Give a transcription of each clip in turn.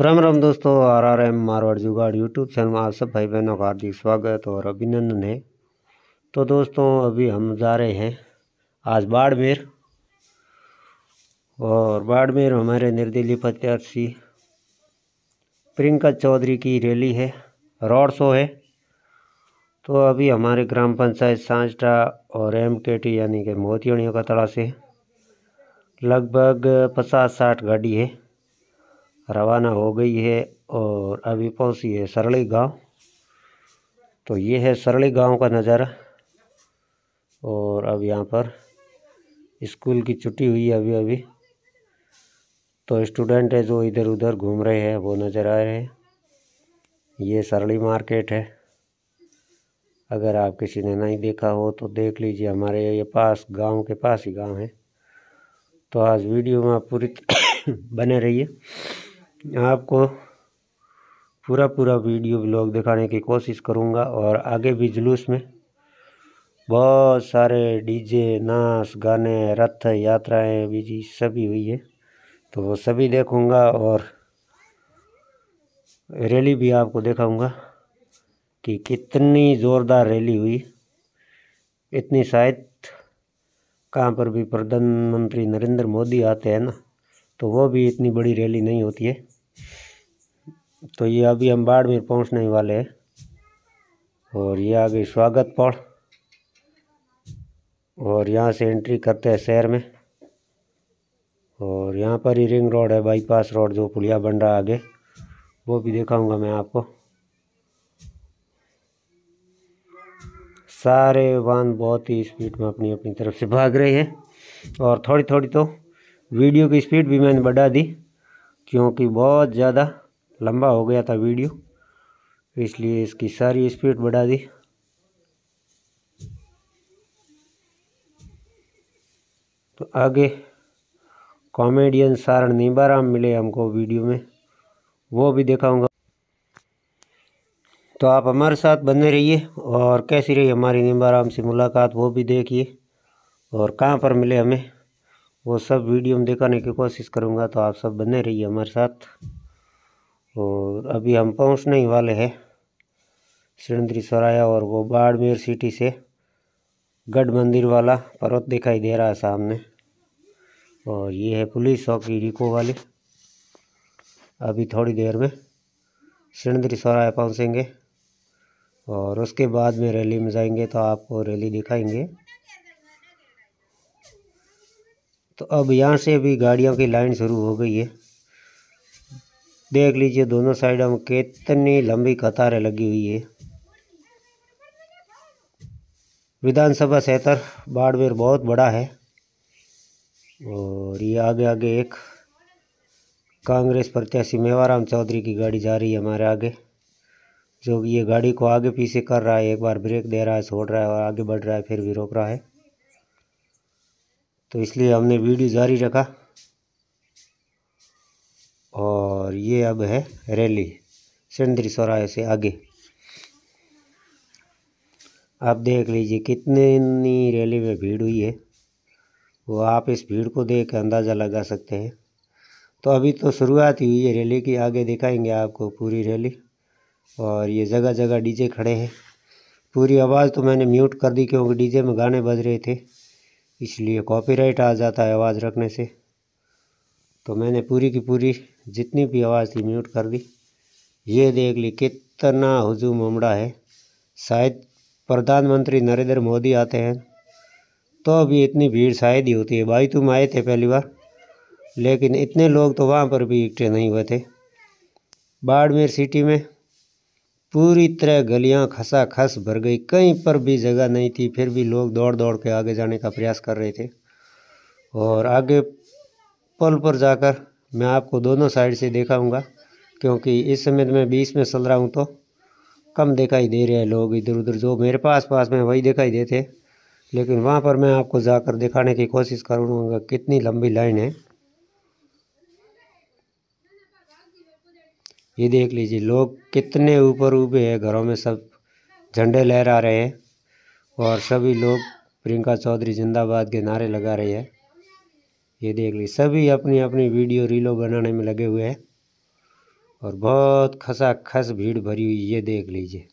राम राम दोस्तों are R M Marwar जुगाड़ YouTube channel में आप सब भाई बहनों का हार्दिक स्वागत और अभिनंदन है तो दोस्तों अभी हम जा रहे हैं आज बाड़मेर और बाड़मेर हमारे निर्दलीय प्रत्याशी प्रियंका चौधरी की रैली है रोड शो है तो अभी हमारे ग्राम पंचायत सांझटा और एम के टी यानी कि मोतियाणियों का तड़ा से लगभग पचास साठ गाड़ी है रवाना हो गई है और अभी पहुंची है सरली गांव तो ये है सरली गांव का नज़ारा और अब यहाँ पर स्कूल की छुट्टी हुई है अभी अभी तो स्टूडेंट है जो इधर उधर घूम रहे हैं वो नज़र आ रहे हैं ये सरली मार्केट है अगर आप किसी ने नहीं देखा हो तो देख लीजिए हमारे ये पास गांव के पास ही गांव है तो आज वीडियो में आप पूरी बने रहिए आपको पूरा पूरा वीडियो ब्लॉग दिखाने की कोशिश करूँगा और आगे भी जुलूस में बहुत सारे डीजे नाच गाने रथ यात्राएं बीजी सभी हुई है तो वो सभी देखूँगा और रैली भी आपको देखाऊँगा कि कितनी ज़ोरदार रैली हुई इतनी शायद कहाँ पर भी प्रधानमंत्री नरेंद्र मोदी आते हैं ना तो वो भी इतनी बड़ी रैली नहीं होती है तो ये अभी हम बाड़मेर पहुंचने वाले हैं और ये आ गई स्वागत पौड़ और यहाँ से एंट्री करते हैं शहर में और यहाँ पर ही रिंग रोड है बाईपास रोड जो पुलिया बन रहा आगे वो भी दिखाऊंगा मैं आपको सारे वाहन बहुत ही स्पीड में अपनी अपनी तरफ से भाग रहे हैं और थोड़ी थोड़ी तो वीडियो की स्पीड भी मैंने बढ़ा दी क्योंकि बहुत ज़्यादा लंबा हो गया था वीडियो इसलिए इसकी सारी स्पीड बढ़ा दी तो आगे कॉमेडियन सारण नींबाराम मिले हमको वीडियो में वो भी दिखाऊंगा तो आप हमारे साथ बने रहिए और कैसी रही हमारी नींबाराम से मुलाकात वो भी देखिए और कहाँ पर मिले हमें वो सब वीडियो में दिखाने की कोशिश करूँगा तो आप सब बने रहिए हमारे साथ और अभी हम पहुंचने ही वाले हैं सिरंदरी सराया और वो बाड़मेर सिटी से गढ़ मंदिर वाला पर्वत दिखाई दे रहा है सामने और ये है पुलिस चौकी रिको वाली अभी थोड़ी देर में सिरंदरी सराय पहुँचेंगे और उसके बाद में रैली में जाएंगे तो आपको रैली दिखाएंगे तो अब यहाँ से भी गाड़ियों की लाइन शुरू हो गई है देख लीजिए दोनों साइडों में कितनी लंबी कतारें लगी हुई है विधानसभा क्षेत्र बाड़मेर बहुत बड़ा है और ये आगे आगे एक कांग्रेस प्रत्याशी मेवाराम चौधरी की गाड़ी जा रही है हमारे आगे जो ये गाड़ी को आगे पीछे कर रहा है एक बार ब्रेक दे रहा है छोड़ रहा है और आगे बढ़ रहा है फिर भी रोक रहा है तो इसलिए हमने वीडियो जारी रखा और और ये अब है रैली सिंदरी सौराय से आगे आप देख लीजिए कितनी रैली में भीड़ हुई है वो आप इस भीड़ को देख अंदाज़ा लगा सकते हैं तो अभी तो शुरुआत ही हुई है रैली की आगे दिखाएंगे आपको पूरी रैली और ये जगह जगह डीजे खड़े हैं पूरी आवाज़ तो मैंने म्यूट कर दी क्योंकि डीजे में गाने बज रहे थे इसलिए कॉपीराइट आ जाता है आवाज़ रखने से तो मैंने पूरी की पूरी जितनी भी आवाज़ थी म्यूट कर दी ये देख ली कितना हजूम उमड़ा है शायद प्रधानमंत्री नरेंद्र मोदी आते हैं तो अभी इतनी भीड़ शायद ही होती है भाई तुम आए थे पहली बार लेकिन इतने लोग तो वहाँ पर भी इकट्ठे नहीं हुए थे बाड़मेर सिटी में पूरी तरह गलियाँ खसा खस भर गई कहीं पर भी जगह नहीं थी फिर भी लोग दौड़ दौड़ के आगे जाने का प्रयास कर रहे थे और आगे पल पर जाकर मैं आपको दोनों साइड से देखाऊंगा क्योंकि इस समय मैं बीस में चल रहा हूँ तो कम दिखाई दे रहे हैं लोग इधर उधर जो मेरे पास पास में वही दिखाई देते लेकिन वहाँ पर मैं आपको जाकर दिखाने की कोशिश करूँगा कितनी लंबी लाइन है ये देख लीजिए लोग कितने ऊपर ऊबे हैं घरों में सब झंडे लहरा रहे हैं और सभी लोग प्रियंका चौधरी जिंदाबाद के नारे लगा रहे हैं ये देख ली सभी अपनी अपनी वीडियो रीलों बनाने में लगे हुए हैं और बहुत खसा खस भीड़ भरी हुई ये देख लीजिए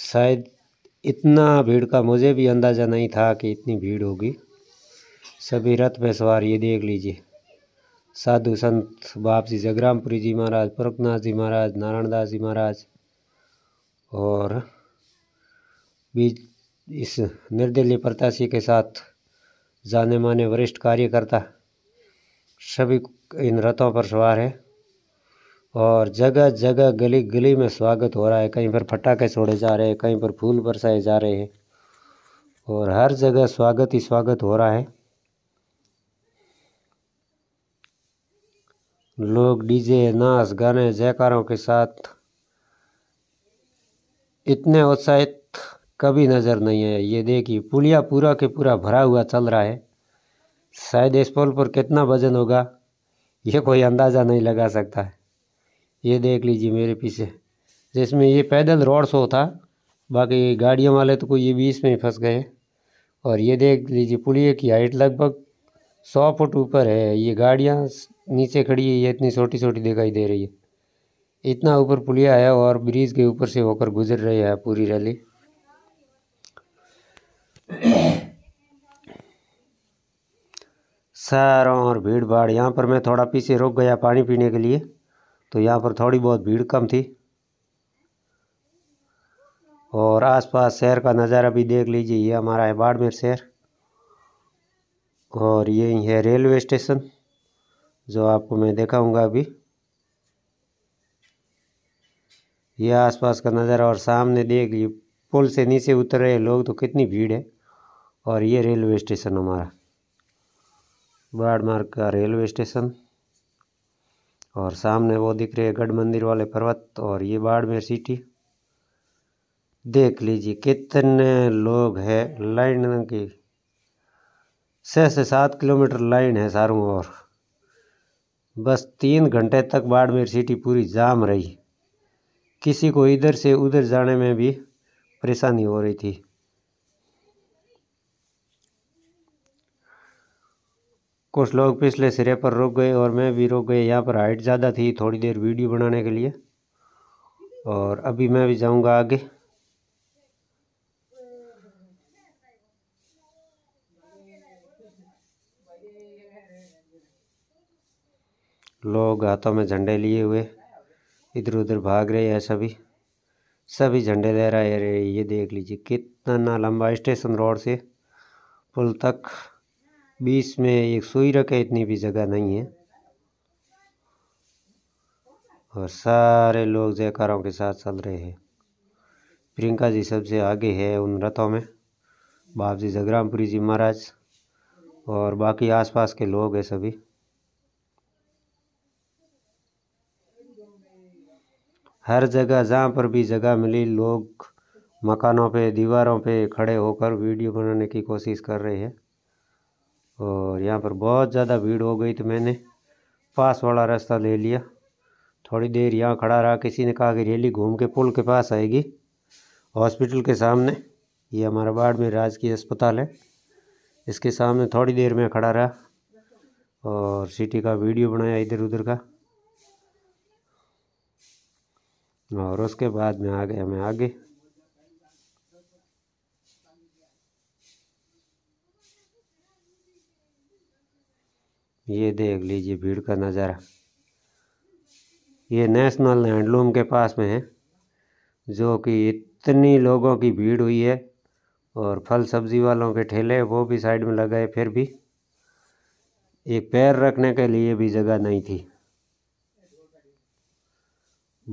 शायद इतना भीड़ का मुझे भी अंदाज़ा नहीं था कि इतनी भीड़ होगी सभी रथ में सवार ये देख लीजिए साधु संत बाप जी जगरामपुरी जी महाराज पुरखनाथ जी महाराज नारायण दास जी महाराज और बीच इस निर्दलीय प्रत्याशी के साथ जाने माने वरिष्ठ कार्यकर्ता सभी इन रथों पर सवार है और जगह जगह गली गली में स्वागत हो रहा है कहीं पर फटाखे छोड़े जा रहे हैं कहीं पर फूल बरसाए जा रहे हैं और हर जगह स्वागत ही स्वागत हो रहा है लोग डीजे नाच गाने जयकारों के साथ इतने उत्साहित कभी नज़र नहीं आया ये देखिए पुलिया पूरा के पूरा भरा हुआ चल रहा है शायद इस पोल पर कितना वजन होगा ये कोई अंदाज़ा नहीं लगा सकता है ये देख लीजिए मेरे पीछे जिसमें ये पैदल रोड शो था बाकी गाड़ियों वाले तो कोई ये बीच में ही फंस गए और ये देख लीजिए पुलिए की हाइट लगभग सौ फुट ऊपर है ये गाड़ियाँ नीचे खड़ी है ये इतनी छोटी छोटी दिखाई दे रही है इतना ऊपर पुलिया है और ब्रिज के ऊपर से होकर गुजर रही है पूरी रैली शहरों और भीड़ भाड़ यहाँ पर मैं थोड़ा पीछे रुक गया पानी पीने के लिए तो यहाँ पर थोड़ी बहुत भीड़ कम थी और आसपास शहर का नज़ारा भी देख लीजिए ये हमारा है बाड़मेर शहर और ये है रेलवे स्टेशन जो आपको मैं दिखाऊंगा अभी ये आसपास का नज़ारा और सामने देख लीजिए पुल से नीचे उतर रहे लोग तो कितनी भीड़ है और ये रेलवे स्टेशन हमारा बाड़मार्ग का रेलवे स्टेशन और सामने वो दिख रहे गढ़ मंदिर वाले पर्वत और ये बाड़मेर सिटी देख लीजिए कितने लोग हैं लाइन की छः से सात किलोमीटर लाइन है सारों और बस तीन घंटे तक बाड़मेर सिटी पूरी जाम रही किसी को इधर से उधर जाने में भी परेशानी हो रही थी कुछ लोग पिछले सिरे पर रुक गए और मैं भी रुक गए यहाँ पर हाइट ज़्यादा थी थोड़ी देर वीडियो बनाने के लिए और अभी मैं भी जाऊँगा आगे लोग हाथों में झंडे लिए हुए इधर उधर भाग रहे हैं सभी सभी झंडे लहरा रहे ये देख लीजिए कितना ना लंबा स्टेशन रोड से पुल तक बीच में एक सुई रखे इतनी भी जगह नहीं है और सारे लोग जयकारों के साथ चल रहे हैं प्रियंका जी सबसे आगे है उन रथों में बाप जी जगरामपुरी जी महाराज और बाकी आसपास के लोग हैं सभी हर जगह जहाँ पर भी जगह मिली लोग मकानों पे दीवारों पे खड़े होकर वीडियो बनाने की कोशिश कर रहे हैं और यहाँ पर बहुत ज़्यादा भीड़ हो गई तो मैंने पास वाला रास्ता ले लिया थोड़ी देर यहाँ खड़ा रहा किसी ने कहा कि रैली घूम के पुल के पास आएगी हॉस्पिटल के सामने ये हमारा बाड़मेर राजकीय अस्पताल है इसके सामने थोड़ी देर में खड़ा रहा और सिटी का वीडियो बनाया इधर उधर का और उसके बाद में आ गया मैं आगे ये देख लीजिए भीड़ का नज़ारा ये नेशनल हैंडलूम के पास में है जो कि इतनी लोगों की भीड़ हुई है और फल सब्ज़ी वालों के ठेले वो भी साइड में लगाए फिर भी एक पैर रखने के लिए भी जगह नहीं थी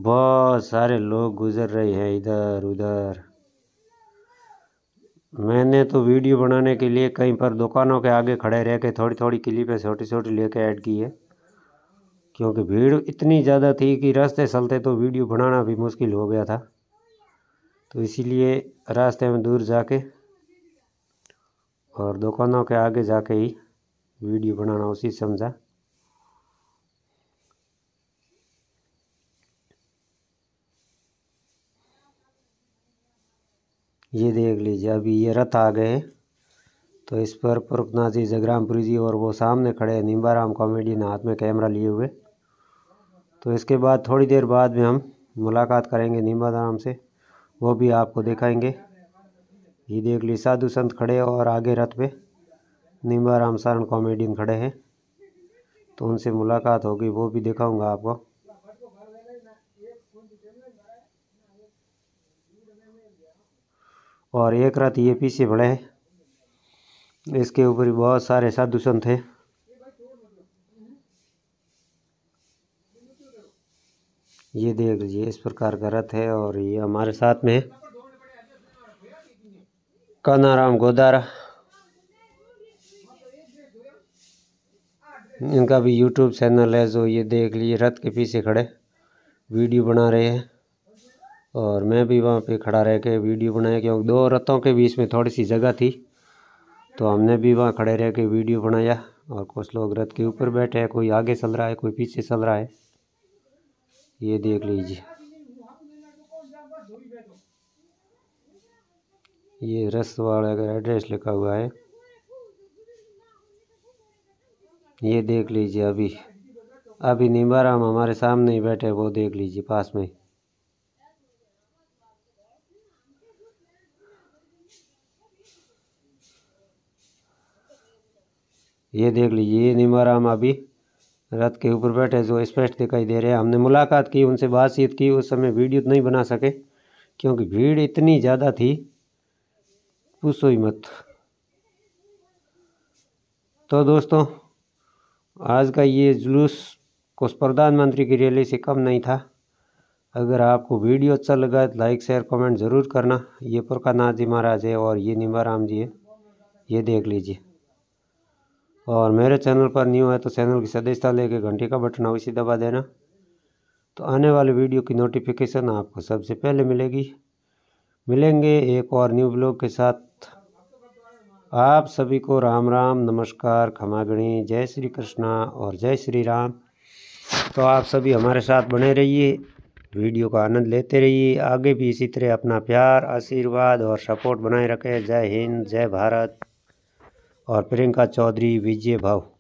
बहुत सारे लोग गुजर रहे हैं इधर उधर मैंने तो वीडियो बनाने के लिए कहीं पर दुकानों के आगे खड़े रह के थोड़ी थोड़ी क्लिपें छोटी छोटी लेके ऐड की है क्योंकि भीड़ इतनी ज़्यादा थी कि रास्ते चलते तो वीडियो बनाना भी मुश्किल हो गया था तो इसीलिए रास्ते में दूर जाके और दुकानों के आगे जाके ही वीडियो बनाना उसी समझा ये देख लीजिए अभी ये रथ आ गए तो इस पर प्रकनाथ जी जगरामपुरी जी और वो सामने खड़े हैं निम्बाराम कॉमेडियन हाथ में कैमरा लिए हुए तो इसके बाद थोड़ी देर बाद में हम मुलाकात करेंगे निम्बाराम से वो भी आपको दिखाएंगे ये देख लीजिए साधु संत खड़े और आगे रथ पे निम्बाराम सारण कॉमेडियन खड़े हैं तो उनसे मुलाकात होगी वो भी दिखाऊँगा आपको और एक रात ये पीछे पड़े हैं इसके ऊपर बहुत सारे साधु संत हैं ये देख लीजिए इस प्रकार का रथ है और ये हमारे साथ में है राम गोदारा इनका भी यूट्यूब चैनल है जो ये देख लीजिए रथ के पीछे खड़े वीडियो बना रहे हैं और मैं भी वहाँ पे खड़ा रह के वीडियो बनाया क्योंकि दो रथों के बीच में थोड़ी सी जगह थी तो हमने भी वहाँ खड़े रह के वीडियो बनाया और कुछ लोग रथ के ऊपर बैठे हैं कोई आगे चल रहा है कोई पीछे चल रहा है ये देख लीजिए ये रस वाले का एड्रेस लिखा हुआ है ये देख लीजिए अभी अभी निम्बाराम हमारे सामने ही बैठे वो देख लीजिए पास में ये देख लीजिए ये निमाराम अभी रथ के ऊपर बैठे जो स्पष्ट दिखाई दे रहे हैं हमने मुलाकात की उनसे बातचीत की उस समय वीडियो तो नहीं बना सके क्योंकि भीड़ इतनी ज़्यादा थी पूछो ही मत तो दोस्तों आज का ये जुलूस कुछ प्रधानमंत्री की रैली से कम नहीं था अगर आपको वीडियो अच्छा लगा तो लाइक शेयर कमेंट ज़रूर करना ये पुरखा नाथ जी महाराज है और ये निम्बाराम जी है ये देख लीजिए और मेरे चैनल पर न्यू है तो चैनल की सदस्यता लेके घंटे का बटन अवश्य दबा देना तो आने वाले वीडियो की नोटिफिकेशन आपको सबसे पहले मिलेगी मिलेंगे एक और न्यू ब्लॉग के साथ आप सभी को राम राम नमस्कार खमागणी जय श्री कृष्णा और जय श्री राम तो आप सभी हमारे साथ बने रहिए वीडियो का आनंद लेते रहिए आगे भी इसी तरह अपना प्यार आशीर्वाद और सपोर्ट बनाए रखें जय हिंद जय भारत और प्रियंका चौधरी विजय भाव